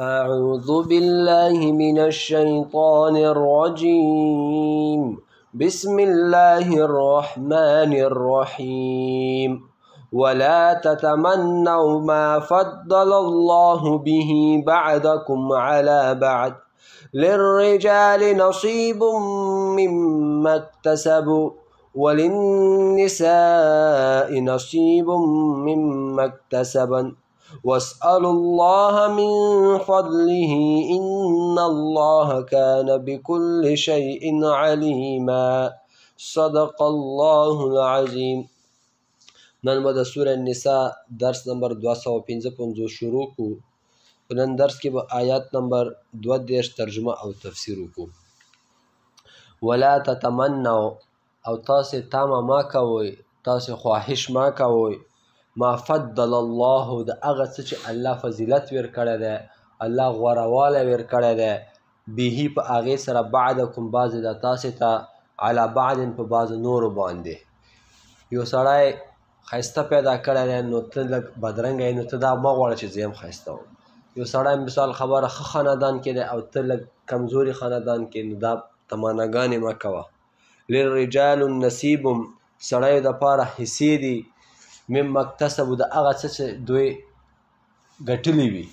أعوذ بالله من الشيطان الرجيم بسم الله الرحمن الرحيم ولا تتمنوا ما فضل الله به بعدكم على بعد للرجال نصيب مما اكتسبوا وللنساء نصيب مما اكتسبن واسألوا الله من فضله إن الله كان بكل شيء عليما صدق الله العظيم نن به د سوره النساء درس نمبر 255 شروع کو نن درس کې به آیات نمبر 23 ترجمه او تفسیر وکړو ولا تتمنوا او تاسو تمه ما کوي تاسو خواهش ما کوي ما فضل الله د هغه څه چې الله فضیلت ورکړی دی الله غوروالی ورکړی دی بهی په هغې سره بعدکم بعضې د تاسې ته علی بعد په بعضو نورو باندې یو سړی ښایسته پیدا کړی دی نو ته لږ بدرنګه یې نو ته دا مه غواړه چې زه هم ښایسته وم یو سړی مثال خبره ښه خاندان کې دی او ته لږ کمزوري خاندان کې نو دا تماناګانې مه کوه للرجال نصیب سړیو دپاره حصې دي مم اکتسبو د هغه څه چې دوی ګټلی وي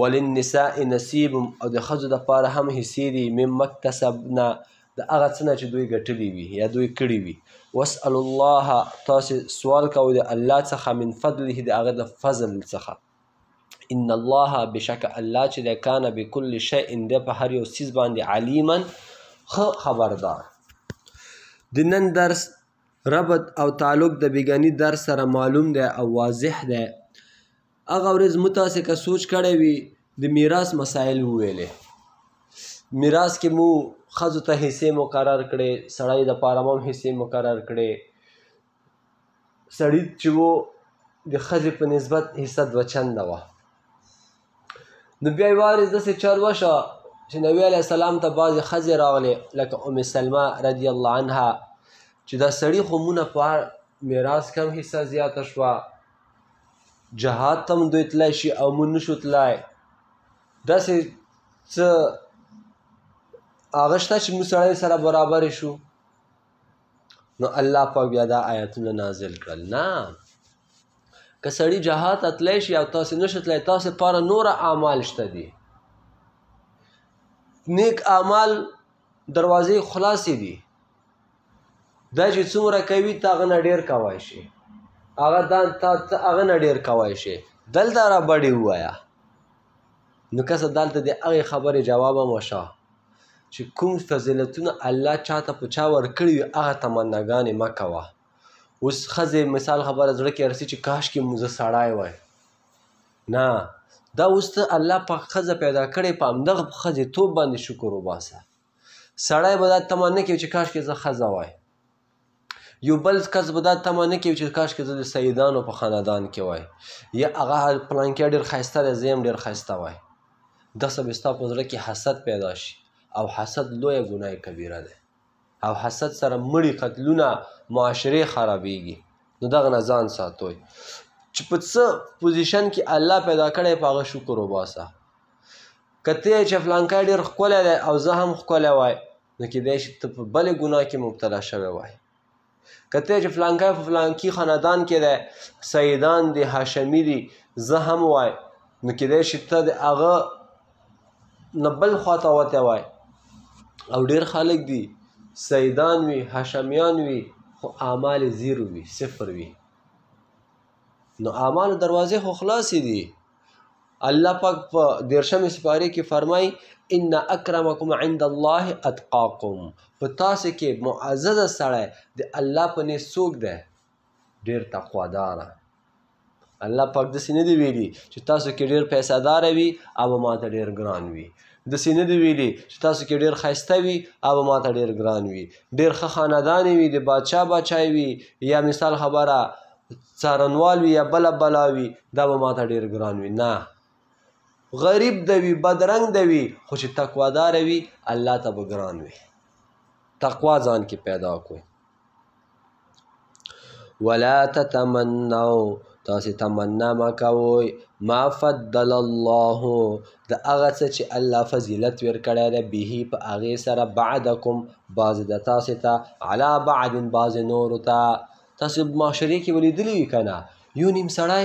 وللنساء نصیب او د ښځو دپاره هم حصې دي مم اکتسبنه د هغه څه نه چې دوی ګټلی وي یا دوی کړی وي واسأل الله تاسې سوال کوئ د الله څخه من فضله د هغه د فضل څخه ان الله بشک الله چې دی کانه بکل شی دی په هر یو څیز باندې علیما ښه خبردار د نن درس ربط او تعلق د بیګنی در سره معلوم دی او واضح دی هغه ورځ مو تاسې که سوچ کړی وي د میراث مسایل وویلې میراث کې مو ښځو ته حصې مقرر کړې سړی د پاره هم حصې مقرر کړې سړي چې و د ښځې په نسبت حصه دوه چنده وه نو بیا یوه ورځ داسې چل وشه چې نبي علیه السلام ته بعضې ښځې راغلې لکه ام سلمه رضی الله عنها چې دا سړی خو مونږ په میراث کم حصہ زیاته شوه جهاد تم دوی تلای شي او مونږ نشو تلای داسې څه هغه شته چې موږ سړی سره برابر شو نو الله پاک بیا دا آیتونه نازل کړل نه که سړی جهاد تلای شي او تاسو نشو تلای تاسو لپاره نور اعمال شته دي نیک اعمال دروازې خلاصې دي دا چې څومره کوي تا هغه نه ډېر کوای شي هغه دا تا هغه نه ډېر کوای شي دلته را بډې ووایه نو کسه دلته د هغې خبرې جواب هم وشه چې کوم فضیلتونه الله چا ته په چا ورکړي وي هغه تمناګانې مه کوه اوس ښځې مثال خبره زړه کې رسي چې کاشکې مو زه سړی وای نه دا اوس ته الله په ښځه پیدا کړې په همدغه ښځې توب باندې شکر وباسه سړی به دا تمه نه کوي چې کاشکې زه ښځه وای یو بل کس به دا تمه نه کوي چې کاشکې زه د سیدانو په خاندان کې وای یا هغه پلانکی ډېر ښایسته دی زه یم ډېر ښایسته وای داسې به ستا په زړه کې حسد پیدا شي او حسد لویه ګناه کبیره دی او حسد سره مړی قتلونه معاشرې خرابېږي نو دغه نه ځان ساتوي چې په څه پوزیشن کې الله پیدا کړی په هغه شکر وباسه که ته یې چې فلانکی ډېر ښکلی دی او زه هم ښکلی وای نو کیدای شي ته په بلې ګناه کې مبتلا شوی وای کته چې فلانکه په فلانکی خاندان کې ده سیدان دی هاشمی دی زه هم وای نو کېدای شي ته د هغه نه بل خواته وتی وای او ډیر خلک دي سیدان وي هاشمیان وي خو اعمال زیرو وي صفر وي نو اعمالو دروازې خو خلاصې دي الله پاک په پا دیرشم سپاره کې فرمای ان اکرمکم عند الله اتقاکم په تاسو کې معزز سړی د الله په نه سوق ده ډیر تقوادار الله پاک د سینې دی ویلي چې تاسو کې ډیر پیسادار وي او ما ته ډیر ګران وي د سینې دی ویلي چې تاسو کې ډیر خاسته وي او ما ته ډیر ګران وي ډیر ښه خاندان وي د بادشاه بچای وي یا مثال خبره څارنوال وي یا بل بلاوي دا به ما ته ډیر ګران وي نه غریب دوي بدرنګ دوي خو چې تقوادار وي الله ته به ګران وي تقوا ځان کې پیدا کوئ ولا تتمنوا تاسې تمنا مه کوئ ما فضل الله د هغه څه چې الله فضیلت ورکړی دی به په هغې سره بعدکم بعضې د تاسې ته علا بعد بعضې نورو ته تاسو معاشرې کې ولیدلی وي که نه یو نیم سړی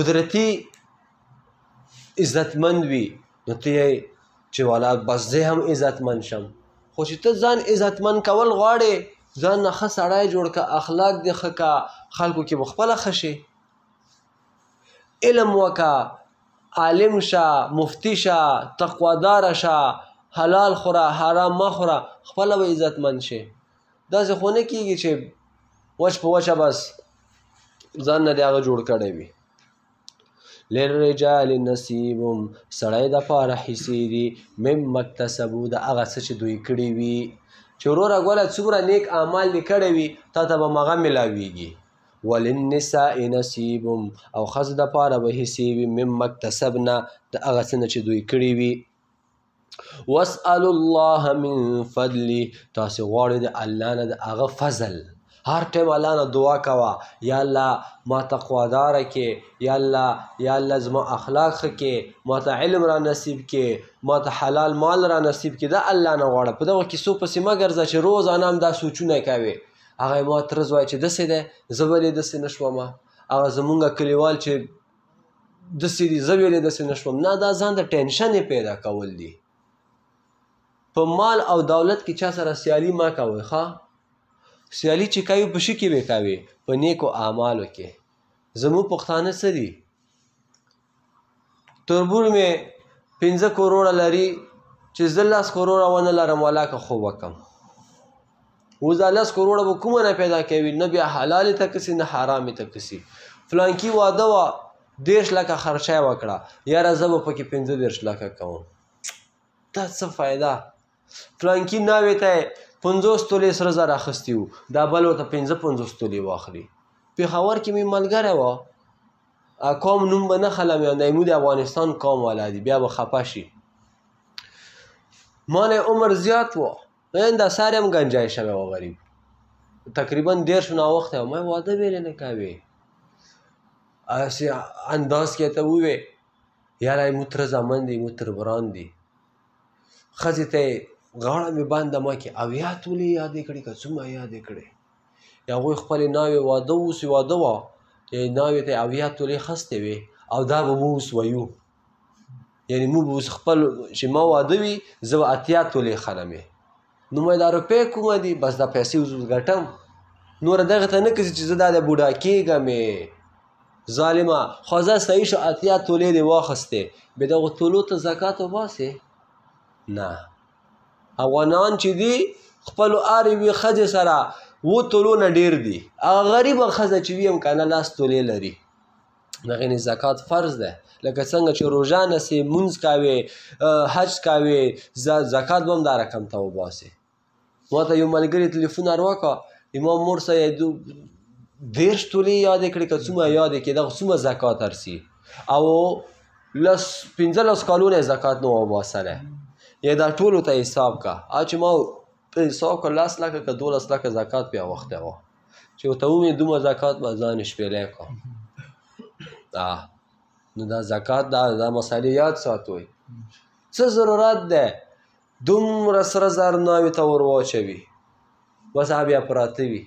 قدرتي عزتمند وي نو ته یې چې والا بس زه هم عزتمند شم خو چې ته ځان عزتمند کول غواړې ځان نه ښه سړی جوړ که اخلاق دې ښه که خلکو کې به خپله ښه شي علم وکه عالم شه مفتی شه تقواداره شه حلال خوره حرام مه خوره خپله به عزتمند شي داسې خو نه کېږي چې وچ په وچه بس ځان نه د هغه جوړ کړی وي للرجال نصیب سړی د پاره حصې دي مم مکتسبو د هغه څه چې دوی کړي وي چې وروره ګوله څومره نیک اعمال دې کړی وي تا ته به مغه میلاویږي وللنساء نصیب او ښځو د پاره به حصې وي مم مکتسبنه د هغه څه نه چې دوی کړي وي واسألوا الله من فضله تاسو غواړئ د الله نه د هغه فضل هر ټیم الله نه دعا کوه یا الله ما تقوادار کې یا الله یا الله زما اخلاق کې ما ته علم را نصیب کې ما ته حلال مال را نصیب کې دا الله نه غواړه په دغه کیسو پسې مه ګرځه چې روزانه هم دا سوچونه کوي هغه ما ترز وای چې داسې دی زه ولې داسې نه شوم هغه زمونږ کلیوال چې داسې دي زه ویلې داسې نه شوم نه دا ځان ته ټینشن پیدا کول دي په مال او دولت کې چا سره سیالي مه کوئ ښه سیالي چې کوي په شي کې به کوي په نیکو اعمالو کې زموږ پښتانه څه دي تربور مې پنځه کروڑه لري چې زه لس کروڑه ونه لرم ولاکه خو وکم اوس دا لس کروڑه به کومه نه پیدا کوي نه بیا حلالې ته کسي نه حرامې ته کسي فلانکي واده وه دېرش لکه خرچی وکړه یاره زه به پکې پنځه دېرش لکه کوم دا څه فایده فلانکي ناوې ته 50 تولې سره زر اخستی وو دا بل ورته 55 تولې واخلي پیښور کې مې ملګری و قوم نوم به نه خلم یمو د افغانستان قوم والا دی بیا به خفه شي مال عمر زیات و نن د سر هم گنجای شوی و غریب تقریبا دیر شو ناوخته ما واده ویلې نه کوي اسی انداز کې ته وې یاره متر زمان دی متر بران دی خزی ته غاړه مې باندې ما کې اویات ولې یادې کړې که څومره یادې کړې یا هغوی خپلې ناوې واده اوس واده وه یا ناوې ته اویات ولې خستې وې او دا به موږ اوس ویو یعنې موږ به اوس خپل چې ما واده وي زه به اتیا تولې خرمې نو مې دا روپۍ کومه دي بس دا پیسې اوس ګټم نوره دغه ته نه کسي چې زه دا د بوډا کېږمې ظالمه خوازه صحیح شو اتیا تولې دې واخیستې بې دغو تولو ته زکات وباسې نه افغانان چې دي خپل اړوي خځه سره و تولونه ډیر دي هغه غریب خځه چې ویم کنه لاس تولې لري دغه نه زکات فرض ده لکه څنګه چې روزه نسی مونږ کاوي حج کاوي زکات بم دا رقم ته وباسي ماته یو ملګری تلیفون اروکا امام مرسا یو دیرش تولی یاد کړی که څومره یاد کې دغه څومره زکات ارسی او لس 15 کالونه زکات نو وباسله یا دا ټولو ته حساب کا ا چې ما حساب کړ لاس لکه که دولس لکه زکات بیا وخته و چې ته ومې دومره زکات به ځان شپېلی کا نو دا زکات دا دا مسالې یاد ساتوي څه ضرورت دی دومره سره زر ناوې ته ور واچوي بس هغه بیا پراته وي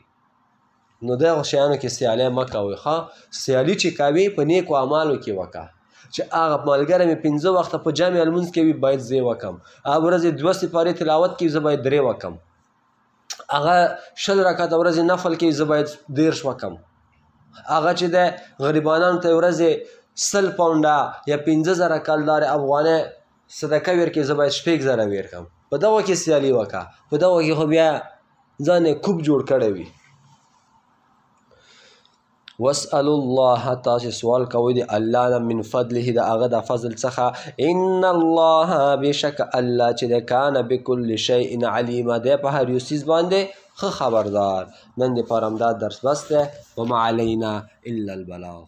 نو دغه شیانو کې سیالي مه کوئ ښه سیالي چې کوې په نیکو اعمالو کې وکړه چې هغه ملګری مې پنځه وخته په جامع لمونځ کې وي باید زه یې وکړم هغه ورځې دوه سپارې تلاوت کوي زه باید درې وکړم هغه شل رکعته ورځې نفل کوي زه باید دېرش وکړم هغه چې د غریبانانو ته ورځې سل پاونډه یا پنځه زره کلدارې افغانۍ صدقه ورکړي زه باید شپږ زره ورکړم په دغه کې سیالي وکړه په دغه کې خو بیا ځان یې کوپ جوړ کړی وي واسال الله تاسو سوال کوئ د الله نه من فضله د هغه د فضل څخه ان الله بشک الله چې د کان بكل شيء علیم دی په هر یو سیز باندې خبردار نن د پرمدا درس بس ده وما علينا الا البلاغ